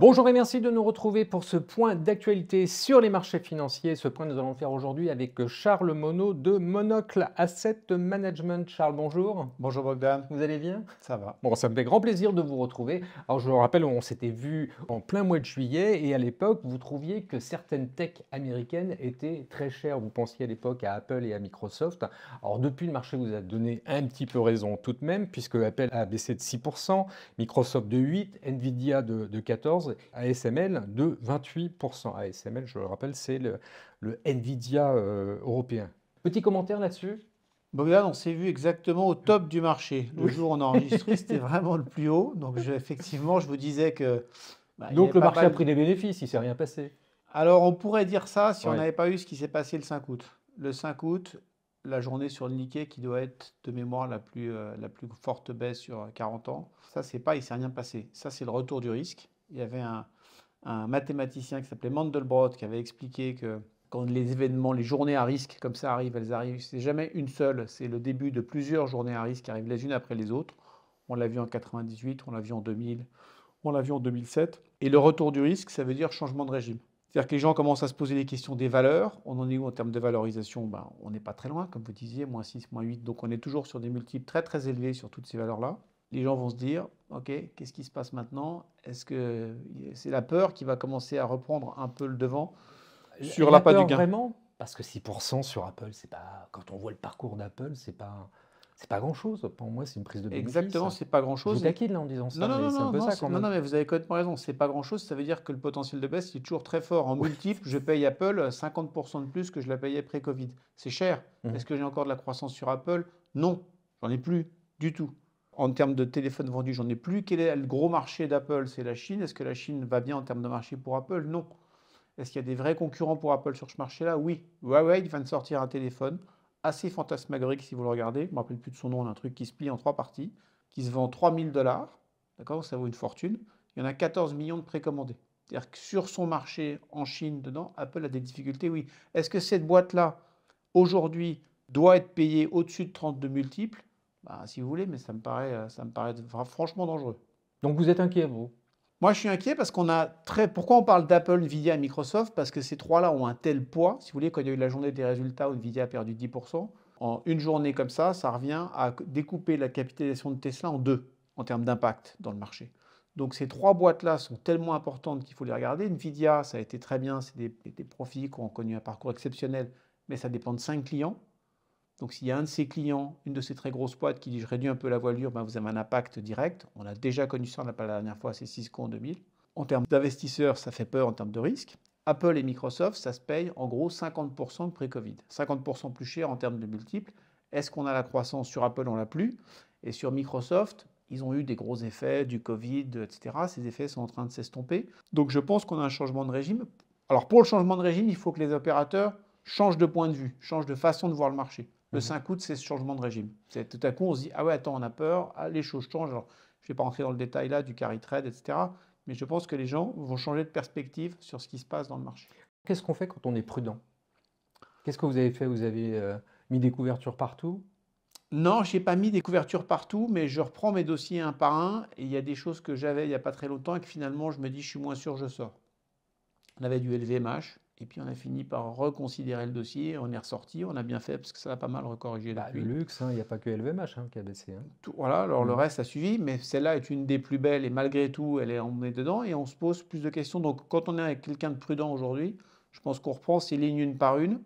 Bonjour et merci de nous retrouver pour ce point d'actualité sur les marchés financiers. Ce point, nous allons le faire aujourd'hui avec Charles Monod de Monocle Asset Management. Charles, bonjour. Bonjour Bogdan. Vous allez bien Ça va. Bon, ça me fait grand plaisir de vous retrouver. Alors, je vous rappelle, on s'était vu en plein mois de juillet et à l'époque, vous trouviez que certaines techs américaines étaient très chères. Vous pensiez à l'époque à Apple et à Microsoft. Alors, depuis, le marché vous a donné un petit peu raison tout de même, puisque Apple a baissé de 6%, Microsoft de 8%, Nvidia de, de 14% ASML de 28%. ASML, je le rappelle, c'est le, Nvidia euh, européen. Petit commentaire là-dessus Bogdan, on s'est vu exactement au top du marché. Le jour où on a enregistré, c'était vraiment le plus haut. Donc, effectivement, je vous disais que. Bah, Donc, le marché a pris des bénéfices, il ne s'est rien passé. Alors, on pourrait dire ça si on n'avait pas eu ce qui s'est passé le 5 août. Le 5 août, la journée sur le Nikkei qui doit être de mémoire la plus, euh, forte baisse sur 40 ans. Ça, c'est pas, il s'est rien passé. Ça, c'est le retour du risque il y avait un, mathématicien qui s'appelait Mandelbrot qui avait expliqué que quand les événements, les journées à risque comme ça arrivent, elles arrivent, c'est jamais une seule, c'est le début de plusieurs journées à risque qui arrivent les unes après les autres. On l'a vu en 98, on l'a vu en 2000, on l'a vu en 2007. Et le retour du risque, ça veut dire changement de régime. C'est-à-dire que les gens commencent à se poser des questions des valeurs. On en est où en termes de valorisation ben, On n'est pas très loin, comme vous disiez, moins 6, moins 8. Donc on est toujours sur des multiples très très élevés sur toutes ces valeurs-là les gens vont se dire, OK, qu'est-ce qui se passe maintenant Est-ce que c'est la peur qui va commencer à reprendre un peu le devant sur l'appât la du gain vraiment Parce que 6% sur Apple, c'est pas quand on voit le parcours d'Apple, c'est pas c'est pas grand chose. Pour moi, c'est une prise de bénéfice. Exactement, hein. c'est pas grand chose. vous taquine là en disant ça. Non, mais vous avez complètement raison. C'est pas grand chose. Ça veut dire que le potentiel de baisse est toujours très fort. En multiple, je paye Apple 50% de plus que je la payais pré-Covid. C'est cher. Mmh. Est-ce que j'ai encore de la croissance sur Apple Non, j'en ai plus du tout. En termes de téléphones vendus, j'en ai plus. Quel est le gros marché d'Apple C'est la Chine. Est-ce que la Chine va bien en termes de marché pour Apple Non. Est-ce qu'il y a des vrais concurrents pour Apple sur ce marché-là Oui. Huawei vient de sortir un téléphone assez fantasmagorique si vous le regardez. Je ne me rappelle plus de son nom, un truc qui se plie en trois parties, qui se vend 3000 dollars. D'accord Ça vaut une fortune. Il y en a 14 millions de précommandés. C'est-à-dire que sur son marché en Chine, dedans, Apple a des difficultés, oui. Est-ce que cette boîte-là, aujourd'hui, doit être payée au-dessus de 32 multiples bah, si vous voulez, mais ça me paraît, euh, ça me paraît franchement dangereux. Donc vous êtes inquiet, vous Moi, je suis inquiet parce qu'on a très. Pourquoi on parle d'Apple, Nvidia et Microsoft Parce que ces trois-là ont un tel poids. Si vous voulez, quand il y a eu la journée des résultats où Nvidia a perdu 10%, en une journée comme ça, ça revient à découper la capitalisation de Tesla en deux en termes d'impact dans le marché. Donc ces trois boîtes-là sont tellement importantes qu'il faut les regarder. Nvidia, ça a été très bien, c'est des, des profits qui ont connu un parcours exceptionnel, mais ça dépend de cinq clients. Donc s'il y a un de ses clients, une de ces très grosses boîtes qui dit je réduis un peu la voilure, ben, vous avez un impact direct. On a déjà connu ça, on n'a pas la dernière fois, c'est Cisco en 2000. En termes d'investisseurs, ça fait peur en termes de risque. Apple et Microsoft, ça se paye en gros 50% de pré-Covid. 50% plus cher en termes de multiples. Est-ce qu'on a la croissance sur Apple On l'a plus. Et sur Microsoft, ils ont eu des gros effets du Covid, etc. Ces effets sont en train de s'estomper. Donc je pense qu'on a un changement de régime. Alors pour le changement de régime, il faut que les opérateurs changent de point de vue, changent de façon de voir le marché. Le 5 août, c'est ce changement de régime. C'est tout à coup, on se dit ah ouais, attends, on a peur, ah, les choses changent. je ne vais pas rentrer dans le détail là du carry trade, etc. Mais je pense que les gens vont changer de perspective sur ce qui se passe dans le marché. Qu'est-ce qu'on fait quand on est prudent Qu'est-ce que vous avez fait Vous avez euh, mis des couvertures partout non, je n'ai pas mis des couvertures partout, mais je reprends mes dossiers un par un. Et il y a des choses que j'avais il n'y a pas très longtemps et que finalement, je me dis, je suis moins sûr, je sors. On avait du LVMH, et puis on a fini par reconsidérer le dossier, on est ressorti, on a bien fait parce que ça a pas mal recorrigé bah, depuis. Le luxe, hein, il n'y a pas que LVMH hein, qui a baissé. Hein. voilà, alors le mm. reste a suivi, mais celle-là est une des plus belles et malgré tout, elle est emmenée dedans et on se pose plus de questions. Donc quand on est avec quelqu'un de prudent aujourd'hui, je pense qu'on reprend ces lignes une par une.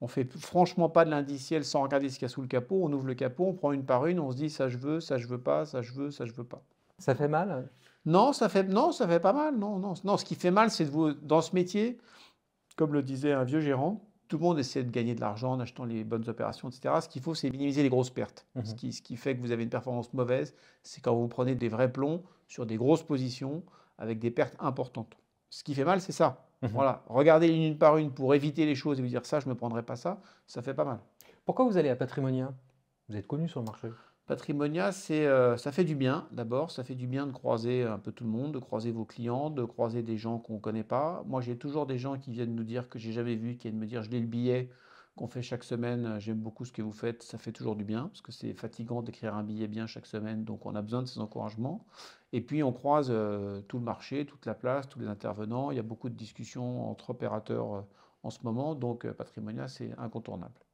On fait franchement pas de l'indiciel sans regarder ce qu'il y a sous le capot. On ouvre le capot, on prend une par une, on se dit ça je veux, ça je veux pas, ça je veux, ça je veux pas. Ça fait mal Non, ça fait non, ça fait pas mal. Non, non, non. Ce qui fait mal, c'est de vous dans ce métier comme le disait un vieux gérant, tout le monde essaie de gagner de l'argent en achetant les bonnes opérations, etc. Ce qu'il faut, c'est minimiser les grosses pertes. Mhm. Ce, qui, fait que vous avez une performance mauvaise, c'est quand vous prenez des vrais plombs sur des grosses positions avec des pertes importantes. Ce qui fait mal, c'est ça. Mhm. Voilà, regardez une par une pour éviter les choses et vous dire ça, je ne me prendrai pas ça, ça fait pas mal. Pourquoi vous allez à Patrimonia Vous êtes connu sur le marché Patrimonia, c'est, euh, ça fait du bien d'abord, ça fait du bien de croiser un peu tout le monde, de croiser vos clients, de croiser des gens qu'on ne connaît pas. Moi, j'ai toujours des gens qui viennent nous dire que j'ai jamais vu, qui viennent me dire je l'ai le billet qu'on fait chaque semaine, euh, j'aime beaucoup ce que vous faites, ça fait toujours du bien, parce que c'est fatigant d'écrire un billet bien chaque semaine, donc on a besoin de ces encouragements. Et puis on croise euh, tout le marché, toute la place, tous les intervenants, il y a beaucoup de discussions entre opérateurs en ce moment, donc Patrimonia, c'est incontournable.